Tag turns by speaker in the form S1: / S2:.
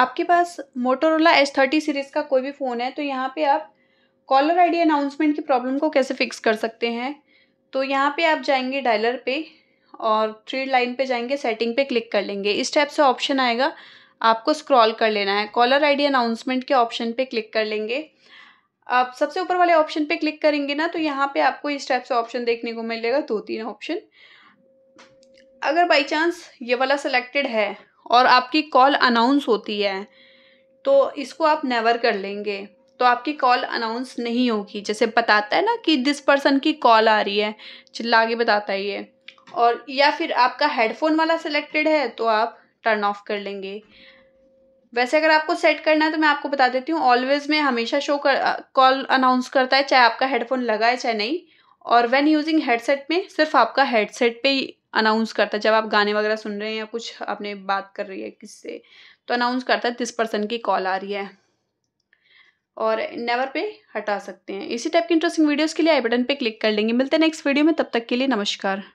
S1: आपके पास Motorola H thirty series का कोई भी फ़ोन है तो यहाँ पे आप कॉलर आईडी अनाउंसमेंट की प्रॉब्लम को कैसे फिक्स कर सकते हैं तो यहाँ पे आप जाएंगे डायलर पे और थ्री लाइन पे जाएंगे सेटिंग पे क्लिक कर लेंगे इस टाइप से ऑप्शन आएगा आपको स्क्रॉल कर लेना है कॉलर डी अनाउंसमेंट के ऑप्शन पे क्लिक कर लेंगे आप सबसे ऊपर वाले ऑप्शन पे क्लिक करेंगे ना तो यहाँ पे आपको इस टाइप से ऑप्शन देखने को मिलेगा दो तीन ऑप्शन अगर बाई चांस ये वाला सेलेक्टेड है और आपकी कॉल अनाउंस होती है तो इसको आप नेवर कर लेंगे तो आपकी कॉल अनाउंस नहीं होगी जैसे बताता है ना कि दिस पर्सन की कॉल आ रही है चिल्ला के बताता है ये और या फिर आपका हेडफोन वाला सिलेक्टेड है तो आप टर्न ऑफ कर लेंगे वैसे अगर आपको सेट करना है तो मैं आपको बता देती हूँ ऑलवेज में हमेशा शो कर कॉल अनाउंस करता है चाहे आपका हेडफोन लगा है चाहे नहीं और व्हेन यूजिंग हेडसेट में सिर्फ आपका हेडसेट पे अनाउंस करता है जब आप गाने वगैरह सुन रहे हैं या कुछ आपने बात कर रही है किससे तो अनाउंस करता है दिस पर्सन की कॉल आ रही है और नेवर पे हटा सकते हैं इसी टाइप की इंटरेस्टिंग वीडियोस के लिए आई बटन पे क्लिक कर लेंगे मिलते हैं नेक्स्ट वीडियो में तब तक के लिए नमस्कार